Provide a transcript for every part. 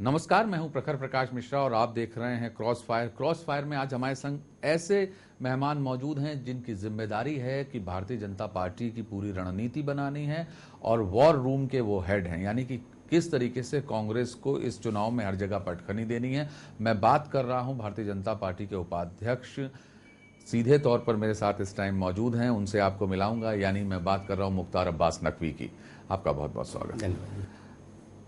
नमस्कार मैं हूं प्रखर प्रकाश मिश्रा और आप देख रहे हैं क्रॉस फायर क्रॉस फायर में आज हमारे संग ऐसे मेहमान मौजूद हैं जिनकी जिम्मेदारी है कि भारतीय जनता पार्टी की पूरी रणनीति बनानी है और वॉर रूम के वो हेड हैं यानी कि किस तरीके से कांग्रेस को इस चुनाव में हर जगह पटखनी देनी है मैं बात कर रहा हूं भारतीय जनता पार्टी के उपाध्यक्ष सीधे तौर पर मेरे साथ इस टाइम मौजूद हैं उनसे आपको मिलाऊंगा यानी मैं बात कर रहा हूं मुख्तार अब्बास नकवी की आपका बहुत बहुत स्वागत धन्यवाद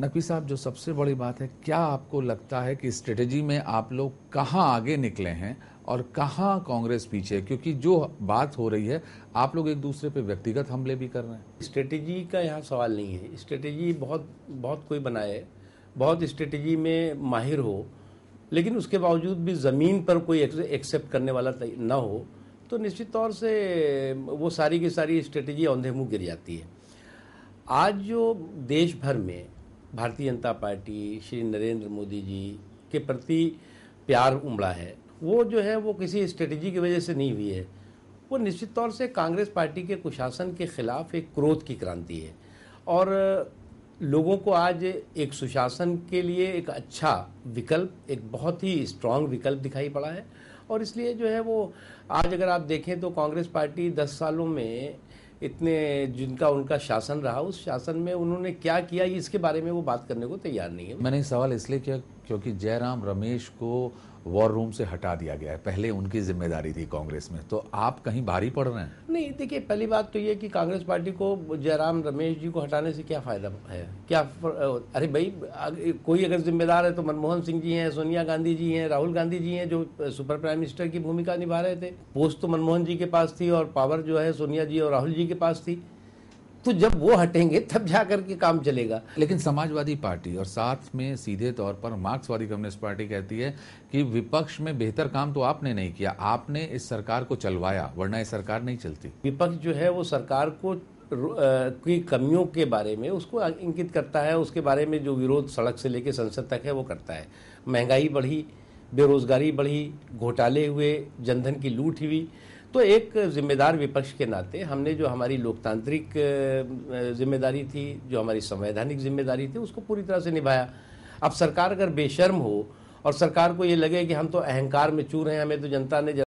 नकवी साहब जो सबसे बड़ी बात है क्या आपको लगता है कि स्ट्रेटेजी में आप लोग कहाँ आगे निकले हैं और कहाँ कांग्रेस पीछे है क्योंकि जो बात हो रही है आप लोग एक दूसरे पे व्यक्तिगत हमले भी कर रहे हैं स्ट्रेटेजी का यहाँ सवाल नहीं है स्ट्रेटेजी बहुत बहुत कोई बनाए बहुत स्ट्रेटजी में माहिर हो लेकिन उसके बावजूद भी ज़मीन पर कोई एक्सेप्ट करने वाला ना हो तो निश्चित तौर से वो सारी की सारी स्ट्रेटजी औंधे मुँह गिर जाती है आज जो देश भर में भारतीय जनता पार्टी श्री नरेंद्र मोदी जी के प्रति प्यार उमड़ा है वो जो है वो किसी स्ट्रेटजी की वजह से नहीं हुई है वो निश्चित तौर से कांग्रेस पार्टी के कुशासन के खिलाफ एक क्रोध की क्रांति है और लोगों को आज एक सुशासन के लिए एक अच्छा विकल्प एक बहुत ही स्ट्रांग विकल्प दिखाई पड़ा है और इसलिए जो है वो आज अगर आप देखें तो कांग्रेस पार्टी दस सालों में इतने जिनका उनका शासन रहा उस शासन में उन्होंने क्या किया इसके बारे में वो बात करने को तैयार नहीं है मैंने सवाल इसलिए किया क्योंकि जयराम रमेश को वॉर रूम से हटा दिया गया है पहले उनकी जिम्मेदारी थी कांग्रेस में तो आप कहीं भारी पड़ रहे हैं नहीं देखिए पहली बात तो ये कि कांग्रेस पार्टी को जयराम रमेश जी को हटाने से क्या फ़ायदा है क्या अरे भाई कोई अगर जिम्मेदार है तो मनमोहन सिंह जी हैं सोनिया गांधी जी हैं राहुल गांधी जी हैं जो सुपर प्राइम मिनिस्टर की भूमिका निभा रहे थे पोस्ट तो मनमोहन जी के पास थी और पावर जो है सोनिया जी और राहुल जी के पास थी तो जब वो हटेंगे तब जाकर के काम चलेगा लेकिन समाजवादी पार्टी और साथ में सीधे तौर पर मार्क्सवादी कम्युनिस्ट पार्टी कहती है कि विपक्ष में बेहतर काम तो आपने नहीं किया आपने इस सरकार को चलवाया वरना ये सरकार नहीं चलती विपक्ष जो है वो सरकार को की कमियों के बारे में उसको इंकित करता है उसके बारे में जो विरोध सड़क से लेकर संसद तक है वो करता है महंगाई बढ़ी बेरोजगारी बढ़ी घोटाले हुए जनधन की लूट हुई तो एक जिम्मेदार विपक्ष के नाते हमने जो हमारी लोकतांत्रिक जिम्मेदारी थी जो हमारी संवैधानिक जिम्मेदारी थी उसको पूरी तरह से निभाया अब सरकार अगर बेशर्म हो और सरकार को ये लगे कि हम तो अहंकार में चूर हैं हमें तो जनता ने